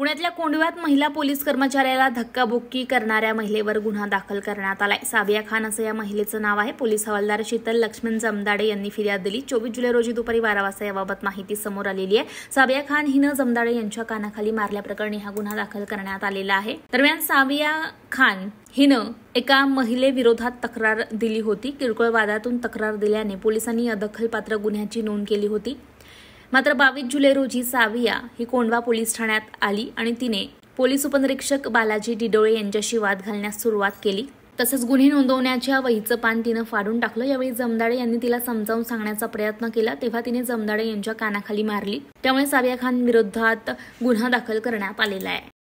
पुण्यातल्या कोंडव्यात महिला पोलीस कर्मचाऱ्याला धक्काबुक्की करणाऱ्या महिलेवर गुन्हा दाखल करण्यात आलाय साबिया खान असं या महिलेचं नाव आहे पोलीस हवालदार शीतल लक्ष्मण जमदाडे यांनी फिर्याद दिली चोवीस जुलै रोजी दुपारी बारा वाजता याबाबत माहिती समोर आलेली आहे साबिया खान हिनं जमदाडे यांच्या कानाखाली मारल्याप्रकरणी हा गुन्हा दाखल करण्यात आलेला आहे दरम्यान साबिया खान हिनं एका महिलेविरोधात तक्रार दिली होती किरकोळ वादातून तक्रार दिल्याने पोलिसांनी अदखलपात्र गुन्ह्याची नोंद केली होती मात्र बावीस जुलै रोजी साविया ही कोंडवा पोलीस ठाण्यात आली आणि तिने पोलीस उपनिरीक्षक बालाजी डिडोळे यांच्याशी वाद घालण्यास सुरुवात केली तसंच गुन्हे नोंदवण्याच्या वहीचं पान तिनं फाडून टाकलं यावेळी जमदाडे यांनी तिला समजावून सांगण्याचा प्रयत्न केला तेव्हा तिने जमदाडे यांच्या कानाखाली मारली त्यामुळे साविया खान विरोधात गुन्हा दाखल करण्यात आलेला आहे